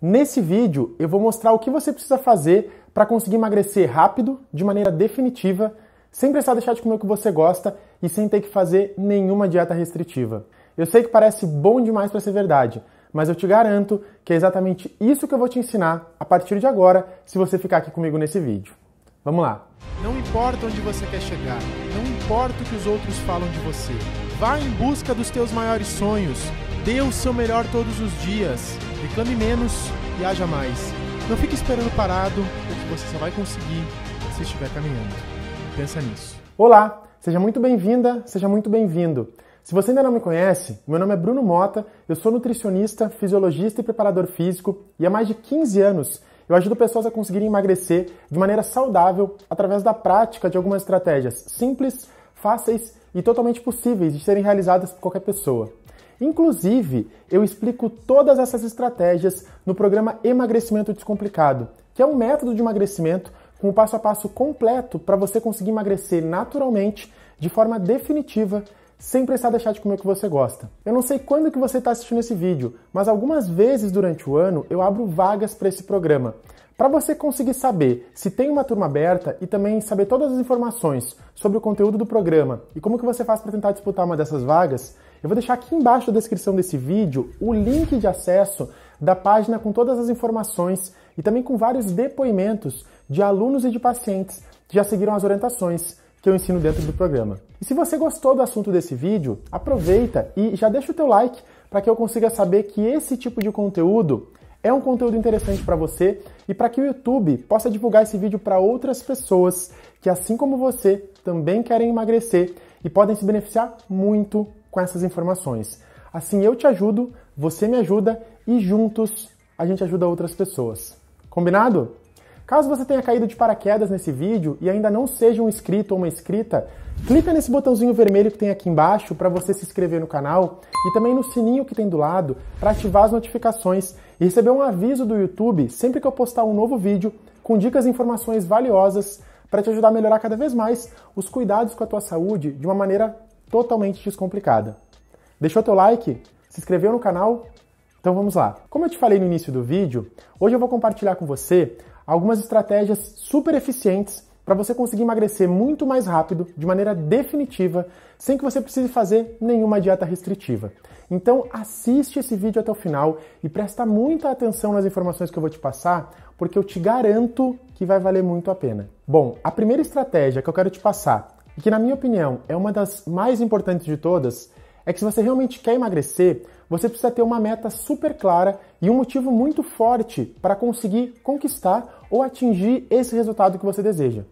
Nesse vídeo eu vou mostrar o que você precisa fazer para conseguir emagrecer rápido, de maneira definitiva, sem precisar deixar de comer o que você gosta e sem ter que fazer nenhuma dieta restritiva. Eu sei que parece bom demais para ser verdade, mas eu te garanto que é exatamente isso que eu vou te ensinar a partir de agora, se você ficar aqui comigo nesse vídeo. Vamos lá. Não importa onde você quer chegar, não importa o que os outros falam de você. Vá em busca dos teus maiores sonhos. Dê o seu melhor todos os dias. Reclame menos e haja mais. Não fique esperando parado, porque você só vai conseguir se estiver caminhando. Pensa nisso. Olá, seja muito bem-vinda, seja muito bem-vindo. Se você ainda não me conhece, meu nome é Bruno Mota, eu sou nutricionista, fisiologista e preparador físico e há mais de 15 anos eu ajudo pessoas a conseguirem emagrecer de maneira saudável através da prática de algumas estratégias simples, fáceis e totalmente possíveis de serem realizadas por qualquer pessoa. Inclusive, eu explico todas essas estratégias no programa Emagrecimento Descomplicado, que é um método de emagrecimento com o passo a passo completo para você conseguir emagrecer naturalmente, de forma definitiva, sem precisar deixar de comer o que você gosta. Eu não sei quando que você está assistindo esse vídeo, mas algumas vezes durante o ano eu abro vagas para esse programa. Para você conseguir saber se tem uma turma aberta e também saber todas as informações sobre o conteúdo do programa e como que você faz para tentar disputar uma dessas vagas, eu vou deixar aqui embaixo da descrição desse vídeo o link de acesso da página com todas as informações e também com vários depoimentos de alunos e de pacientes que já seguiram as orientações que eu ensino dentro do programa. E se você gostou do assunto desse vídeo, aproveita e já deixa o teu like para que eu consiga saber que esse tipo de conteúdo é um conteúdo interessante para você e para que o YouTube possa divulgar esse vídeo para outras pessoas que, assim como você, também querem emagrecer e podem se beneficiar muito com essas informações. Assim eu te ajudo, você me ajuda e juntos a gente ajuda outras pessoas. Combinado? Caso você tenha caído de paraquedas nesse vídeo e ainda não seja um inscrito ou uma inscrita, clica nesse botãozinho vermelho que tem aqui embaixo para você se inscrever no canal e também no sininho que tem do lado para ativar as notificações e receber um aviso do YouTube sempre que eu postar um novo vídeo com dicas e informações valiosas para te ajudar a melhorar cada vez mais os cuidados com a tua saúde de uma maneira totalmente descomplicada. Deixou teu like? Se inscreveu no canal? Então vamos lá. Como eu te falei no início do vídeo, hoje eu vou compartilhar com você algumas estratégias super eficientes para você conseguir emagrecer muito mais rápido, de maneira definitiva, sem que você precise fazer nenhuma dieta restritiva. Então assiste esse vídeo até o final e presta muita atenção nas informações que eu vou te passar, porque eu te garanto que vai valer muito a pena. Bom, a primeira estratégia que eu quero te passar e que, na minha opinião, é uma das mais importantes de todas, é que se você realmente quer emagrecer, você precisa ter uma meta super clara e um motivo muito forte para conseguir conquistar ou atingir esse resultado que você deseja.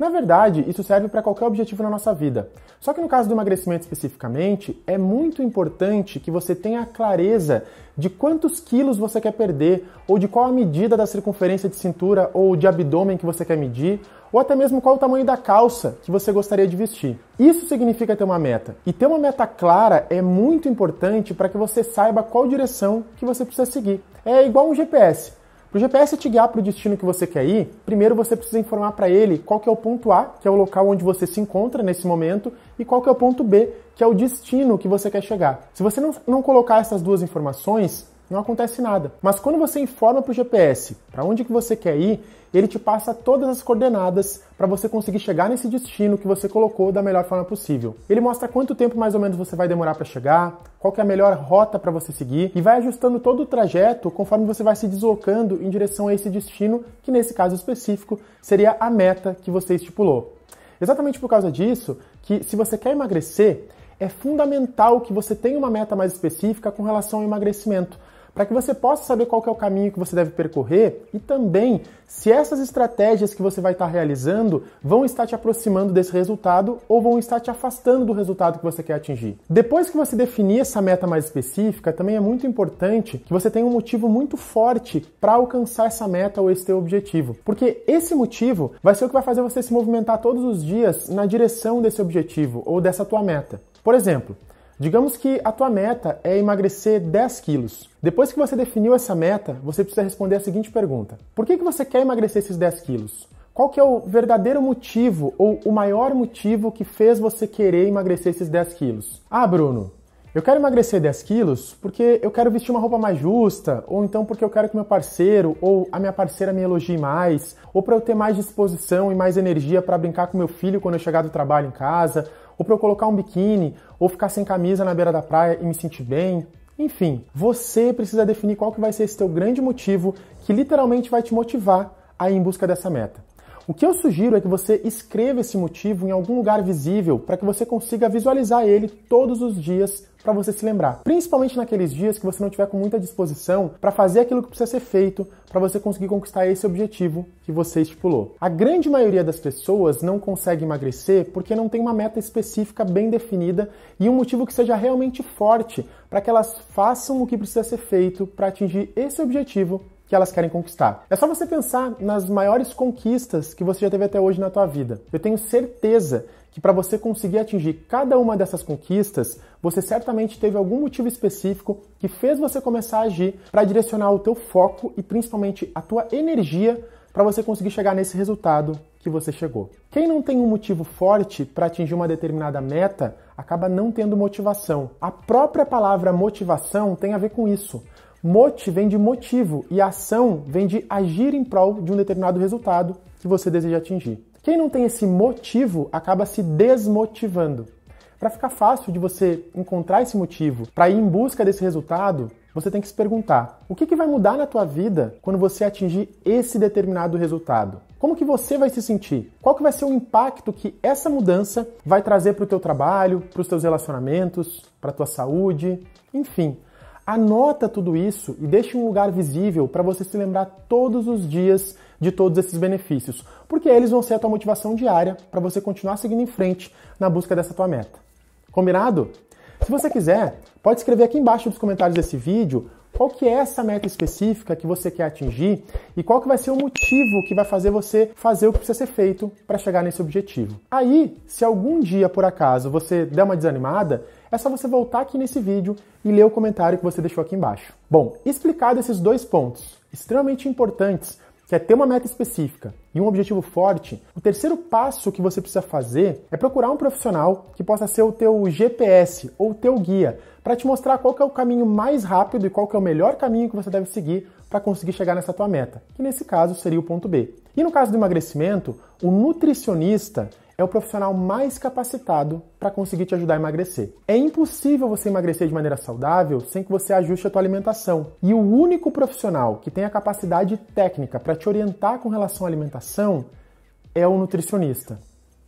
Na verdade, isso serve para qualquer objetivo na nossa vida. Só que no caso do emagrecimento especificamente, é muito importante que você tenha clareza de quantos quilos você quer perder, ou de qual a medida da circunferência de cintura ou de abdômen que você quer medir, ou até mesmo qual o tamanho da calça que você gostaria de vestir. Isso significa ter uma meta. E ter uma meta clara é muito importante para que você saiba qual direção que você precisa seguir. É igual um GPS. Para o GPS te guiar para o destino que você quer ir, primeiro você precisa informar para ele qual que é o ponto A, que é o local onde você se encontra nesse momento, e qual que é o ponto B, que é o destino que você quer chegar. Se você não, não colocar essas duas informações, não acontece nada. Mas quando você informa para o GPS para onde que você quer ir, ele te passa todas as coordenadas para você conseguir chegar nesse destino que você colocou da melhor forma possível. Ele mostra quanto tempo mais ou menos você vai demorar para chegar, qual é a melhor rota para você seguir e vai ajustando todo o trajeto conforme você vai se deslocando em direção a esse destino, que nesse caso específico seria a meta que você estipulou. Exatamente por causa disso que se você quer emagrecer, é fundamental que você tenha uma meta mais específica com relação ao emagrecimento, para que você possa saber qual é o caminho que você deve percorrer e também se essas estratégias que você vai estar tá realizando vão estar te aproximando desse resultado ou vão estar te afastando do resultado que você quer atingir. Depois que você definir essa meta mais específica, também é muito importante que você tenha um motivo muito forte para alcançar essa meta ou esse teu objetivo, porque esse motivo vai ser o que vai fazer você se movimentar todos os dias na direção desse objetivo ou dessa tua meta. Por exemplo, Digamos que a tua meta é emagrecer 10 quilos. Depois que você definiu essa meta, você precisa responder a seguinte pergunta: Por que, que você quer emagrecer esses 10 quilos? Qual que é o verdadeiro motivo ou o maior motivo que fez você querer emagrecer esses 10 quilos? Ah, Bruno, eu quero emagrecer 10 quilos porque eu quero vestir uma roupa mais justa, ou então porque eu quero que meu parceiro ou a minha parceira me elogie mais, ou para eu ter mais disposição e mais energia para brincar com meu filho quando eu chegar do trabalho em casa, ou para eu colocar um biquíni, ou ficar sem camisa na beira da praia e me sentir bem. Enfim, você precisa definir qual que vai ser esse teu grande motivo que literalmente vai te motivar a ir em busca dessa meta. O que eu sugiro é que você escreva esse motivo em algum lugar visível para que você consiga visualizar ele todos os dias para você se lembrar. Principalmente naqueles dias que você não tiver com muita disposição para fazer aquilo que precisa ser feito para você conseguir conquistar esse objetivo que você estipulou. A grande maioria das pessoas não consegue emagrecer porque não tem uma meta específica bem definida e um motivo que seja realmente forte para que elas façam o que precisa ser feito para atingir esse objetivo que elas querem conquistar. É só você pensar nas maiores conquistas que você já teve até hoje na tua vida. Eu tenho certeza que para você conseguir atingir cada uma dessas conquistas, você certamente teve algum motivo específico que fez você começar a agir para direcionar o teu foco e principalmente a tua energia para você conseguir chegar nesse resultado que você chegou. Quem não tem um motivo forte para atingir uma determinada meta acaba não tendo motivação. A própria palavra motivação tem a ver com isso. Mote vem de motivo e ação vem de agir em prol de um determinado resultado que você deseja atingir. Quem não tem esse motivo acaba se desmotivando. Para ficar fácil de você encontrar esse motivo, para ir em busca desse resultado, você tem que se perguntar: o que, que vai mudar na tua vida quando você atingir esse determinado resultado? Como que você vai se sentir? Qual que vai ser o impacto que essa mudança vai trazer para o teu trabalho, para os teus relacionamentos, para a tua saúde, enfim, Anota tudo isso e deixe um lugar visível para você se lembrar todos os dias de todos esses benefícios, porque eles vão ser a tua motivação diária para você continuar seguindo em frente na busca dessa tua meta. Combinado? Se você quiser, pode escrever aqui embaixo nos comentários desse vídeo qual que é essa meta específica que você quer atingir e qual que vai ser o motivo que vai fazer você fazer o que precisa ser feito para chegar nesse objetivo. Aí, se algum dia por acaso você der uma desanimada, é só você voltar aqui nesse vídeo e ler o comentário que você deixou aqui embaixo. Bom, explicado esses dois pontos extremamente importantes, que é ter uma meta específica e um objetivo forte, o terceiro passo que você precisa fazer é procurar um profissional que possa ser o teu GPS ou o teu guia para te mostrar qual é o caminho mais rápido e qual é o melhor caminho que você deve seguir para conseguir chegar nessa tua meta, que nesse caso seria o ponto B. E no caso do emagrecimento, o nutricionista é o profissional mais capacitado para conseguir te ajudar a emagrecer. É impossível você emagrecer de maneira saudável sem que você ajuste a tua alimentação. E o único profissional que tem a capacidade técnica para te orientar com relação à alimentação é o nutricionista.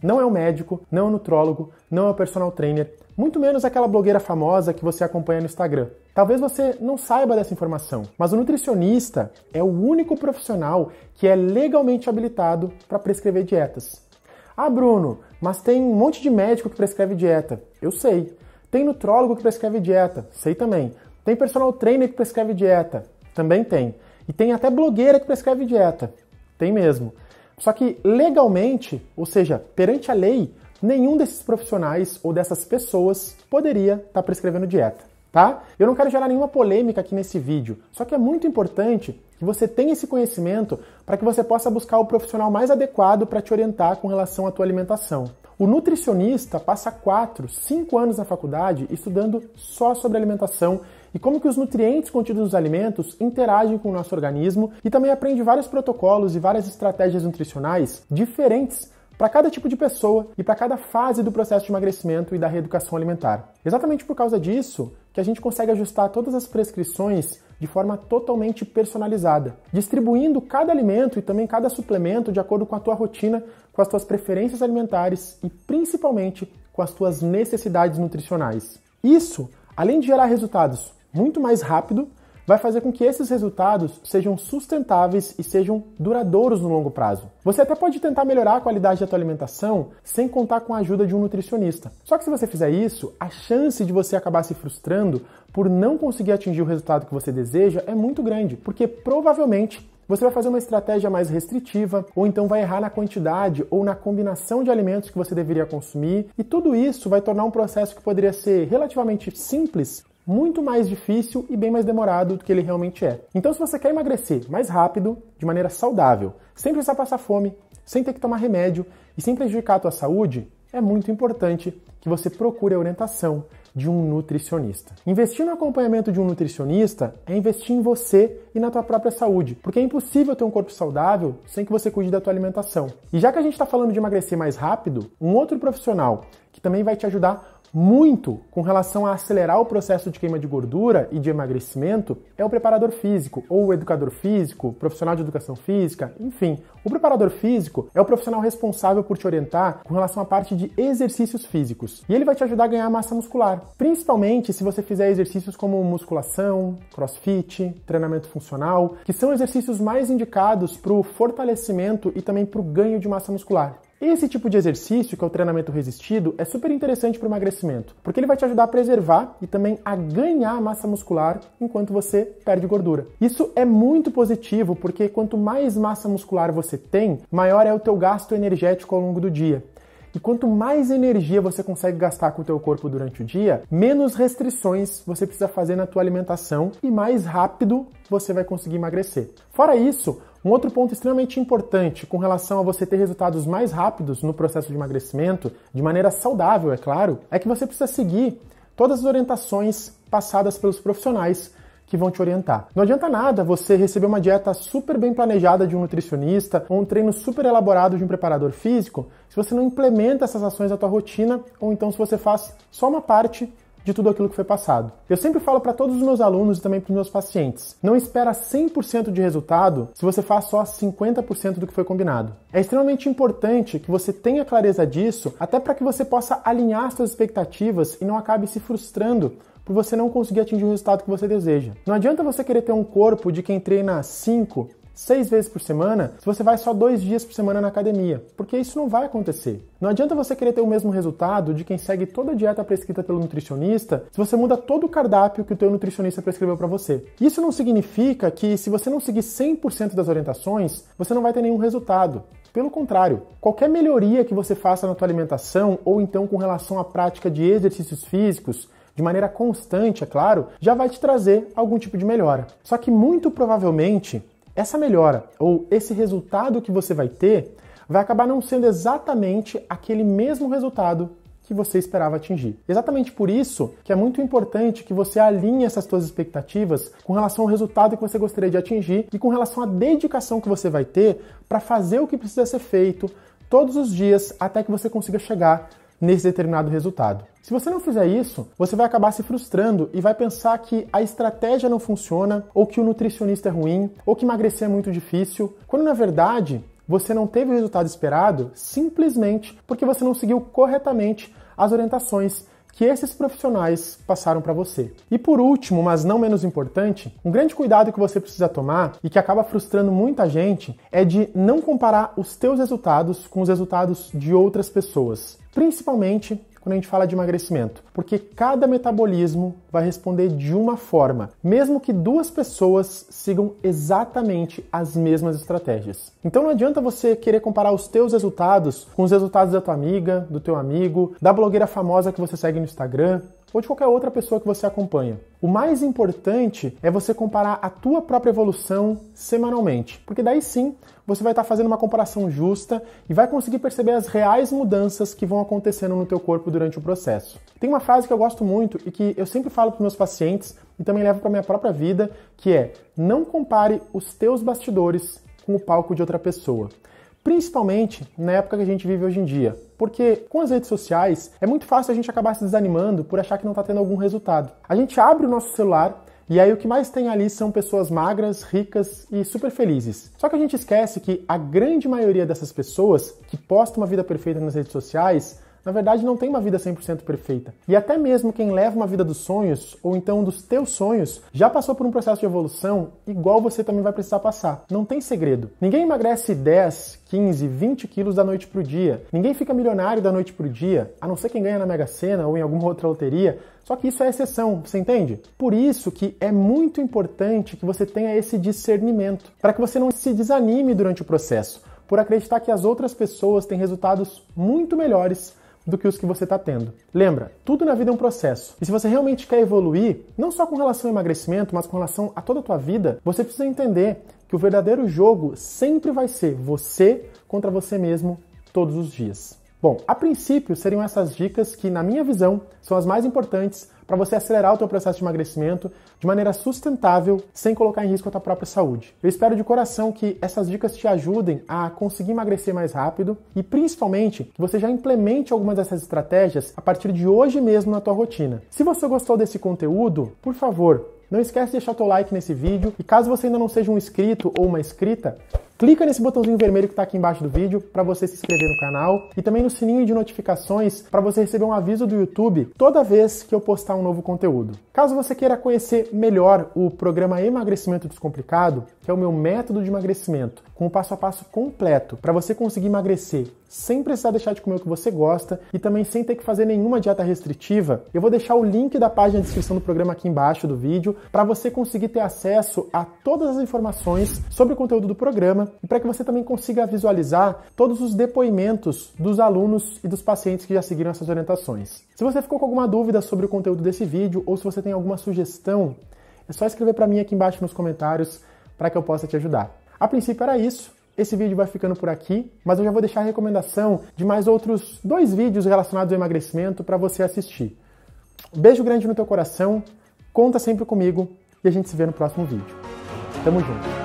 Não é o médico, não é o nutrólogo, não é o personal trainer, muito menos aquela blogueira famosa que você acompanha no Instagram. Talvez você não saiba dessa informação, mas o nutricionista é o único profissional que é legalmente habilitado para prescrever dietas. Ah, Bruno, mas tem um monte de médico que prescreve dieta. Eu sei. Tem nutrólogo que prescreve dieta. Sei também. Tem personal trainer que prescreve dieta. Também tem. E tem até blogueira que prescreve dieta. Tem mesmo. Só que legalmente, ou seja, perante a lei, nenhum desses profissionais ou dessas pessoas poderia estar tá prescrevendo dieta tá? Eu não quero gerar nenhuma polêmica aqui nesse vídeo, só que é muito importante que você tenha esse conhecimento para que você possa buscar o profissional mais adequado para te orientar com relação à tua alimentação. O nutricionista passa 4, 5 anos na faculdade estudando só sobre alimentação e como que os nutrientes contidos nos alimentos interagem com o nosso organismo e também aprende vários protocolos e várias estratégias nutricionais diferentes para cada tipo de pessoa e para cada fase do processo de emagrecimento e da reeducação alimentar. Exatamente por causa disso, que a gente consegue ajustar todas as prescrições de forma totalmente personalizada, distribuindo cada alimento e também cada suplemento de acordo com a tua rotina, com as tuas preferências alimentares e principalmente com as tuas necessidades nutricionais. Isso, além de gerar resultados muito mais rápido, vai fazer com que esses resultados sejam sustentáveis e sejam duradouros no longo prazo. Você até pode tentar melhorar a qualidade da sua alimentação sem contar com a ajuda de um nutricionista. Só que se você fizer isso, a chance de você acabar se frustrando por não conseguir atingir o resultado que você deseja é muito grande, porque provavelmente você vai fazer uma estratégia mais restritiva, ou então vai errar na quantidade ou na combinação de alimentos que você deveria consumir, e tudo isso vai tornar um processo que poderia ser relativamente simples muito mais difícil e bem mais demorado do que ele realmente é. Então, se você quer emagrecer mais rápido, de maneira saudável, sem precisar passar fome, sem ter que tomar remédio e sem prejudicar a tua saúde, é muito importante que você procure a orientação de um nutricionista. Investir no acompanhamento de um nutricionista é investir em você e na tua própria saúde, porque é impossível ter um corpo saudável sem que você cuide da tua alimentação. E já que a gente está falando de emagrecer mais rápido, um outro profissional que também vai te ajudar muito com relação a acelerar o processo de queima de gordura e de emagrecimento é o preparador físico, ou o educador físico, profissional de educação física, enfim. O preparador físico é o profissional responsável por te orientar com relação à parte de exercícios físicos. E ele vai te ajudar a ganhar massa muscular, principalmente se você fizer exercícios como musculação, crossfit, treinamento funcional, que são exercícios mais indicados para o fortalecimento e também para o ganho de massa muscular. Esse tipo de exercício, que é o treinamento resistido, é super interessante para o emagrecimento, porque ele vai te ajudar a preservar e também a ganhar massa muscular enquanto você perde gordura. Isso é muito positivo, porque quanto mais massa muscular você tem, maior é o teu gasto energético ao longo do dia. E quanto mais energia você consegue gastar com o teu corpo durante o dia, menos restrições você precisa fazer na tua alimentação e mais rápido você vai conseguir emagrecer. Fora isso, um outro ponto extremamente importante com relação a você ter resultados mais rápidos no processo de emagrecimento, de maneira saudável, é claro, é que você precisa seguir todas as orientações passadas pelos profissionais que vão te orientar. Não adianta nada você receber uma dieta super bem planejada de um nutricionista ou um treino super elaborado de um preparador físico se você não implementa essas ações na tua rotina ou então se você faz só uma parte de tudo aquilo que foi passado. Eu sempre falo para todos os meus alunos e também para os meus pacientes: não espera 100% de resultado se você faz só 50% do que foi combinado. É extremamente importante que você tenha clareza disso, até para que você possa alinhar suas expectativas e não acabe se frustrando por você não conseguir atingir o resultado que você deseja. Não adianta você querer ter um corpo de quem treina 5 seis vezes por semana se você vai só dois dias por semana na academia, porque isso não vai acontecer. Não adianta você querer ter o mesmo resultado de quem segue toda a dieta prescrita pelo nutricionista se você muda todo o cardápio que o teu nutricionista prescreveu para você. Isso não significa que se você não seguir 100% das orientações, você não vai ter nenhum resultado. Pelo contrário, qualquer melhoria que você faça na tua alimentação ou então com relação à prática de exercícios físicos, de maneira constante, é claro, já vai te trazer algum tipo de melhora. Só que muito provavelmente essa melhora ou esse resultado que você vai ter vai acabar não sendo exatamente aquele mesmo resultado que você esperava atingir. Exatamente por isso que é muito importante que você alinhe essas suas expectativas com relação ao resultado que você gostaria de atingir e com relação à dedicação que você vai ter para fazer o que precisa ser feito todos os dias até que você consiga chegar nesse determinado resultado. Se você não fizer isso, você vai acabar se frustrando e vai pensar que a estratégia não funciona, ou que o nutricionista é ruim, ou que emagrecer é muito difícil, quando na verdade você não teve o resultado esperado simplesmente porque você não seguiu corretamente as orientações que esses profissionais passaram para você. E por último, mas não menos importante, um grande cuidado que você precisa tomar e que acaba frustrando muita gente é de não comparar os teus resultados com os resultados de outras pessoas, principalmente quando a gente fala de emagrecimento, porque cada metabolismo vai responder de uma forma, mesmo que duas pessoas sigam exatamente as mesmas estratégias. Então não adianta você querer comparar os teus resultados com os resultados da tua amiga, do teu amigo, da blogueira famosa que você segue no Instagram, ou de qualquer outra pessoa que você acompanha. O mais importante é você comparar a tua própria evolução semanalmente, porque daí sim você vai estar fazendo uma comparação justa e vai conseguir perceber as reais mudanças que vão acontecendo no teu corpo durante o processo. Tem uma frase que eu gosto muito e que eu sempre falo para meus pacientes e também levo para minha própria vida, que é: não compare os teus bastidores com o palco de outra pessoa principalmente na época que a gente vive hoje em dia. Porque com as redes sociais é muito fácil a gente acabar se desanimando por achar que não está tendo algum resultado. A gente abre o nosso celular e aí o que mais tem ali são pessoas magras, ricas e super felizes. Só que a gente esquece que a grande maioria dessas pessoas que postam uma vida perfeita nas redes sociais na verdade não tem uma vida 100% perfeita. E até mesmo quem leva uma vida dos sonhos, ou então dos teus sonhos, já passou por um processo de evolução igual você também vai precisar passar. Não tem segredo. Ninguém emagrece 10, 15, 20 quilos da noite pro dia. Ninguém fica milionário da noite pro dia, a não ser quem ganha na Mega Sena ou em alguma outra loteria. Só que isso é exceção, você entende? Por isso que é muito importante que você tenha esse discernimento, para que você não se desanime durante o processo, por acreditar que as outras pessoas têm resultados muito melhores do que os que você está tendo. Lembra, tudo na vida é um processo. E se você realmente quer evoluir, não só com relação ao emagrecimento, mas com relação a toda a tua vida, você precisa entender que o verdadeiro jogo sempre vai ser você contra você mesmo todos os dias. Bom, a princípio seriam essas dicas que, na minha visão, são as mais importantes para você acelerar o seu processo de emagrecimento de maneira sustentável, sem colocar em risco a sua própria saúde. Eu espero de coração que essas dicas te ajudem a conseguir emagrecer mais rápido e principalmente que você já implemente algumas dessas estratégias a partir de hoje mesmo na tua rotina. Se você gostou desse conteúdo, por favor, não esquece de deixar o teu like nesse vídeo e caso você ainda não seja um inscrito ou uma inscrita, clica nesse botãozinho vermelho que está aqui embaixo do vídeo para você se inscrever no canal e também no sininho de notificações para você receber um aviso do YouTube toda vez que eu postar um novo conteúdo. Caso você queira conhecer melhor o programa Emagrecimento Descomplicado, que é o meu método de emagrecimento, com o passo a passo completo para você conseguir emagrecer sem precisar deixar de comer o que você gosta e também sem ter que fazer nenhuma dieta restritiva, eu vou deixar o link da página de descrição do programa aqui embaixo do vídeo para você conseguir ter acesso a todas as informações sobre o conteúdo do programa e para que você também consiga visualizar todos os depoimentos dos alunos e dos pacientes que já seguiram essas orientações. Se você ficou com alguma dúvida sobre o conteúdo desse vídeo ou se você tem alguma sugestão, é só escrever para mim aqui embaixo nos comentários para que eu possa te ajudar. A princípio era isso. Esse vídeo vai ficando por aqui, mas eu já vou deixar a recomendação de mais outros dois vídeos relacionados ao emagrecimento para você assistir. Um beijo grande no teu coração, conta sempre comigo e a gente se vê no próximo vídeo. Tamo junto!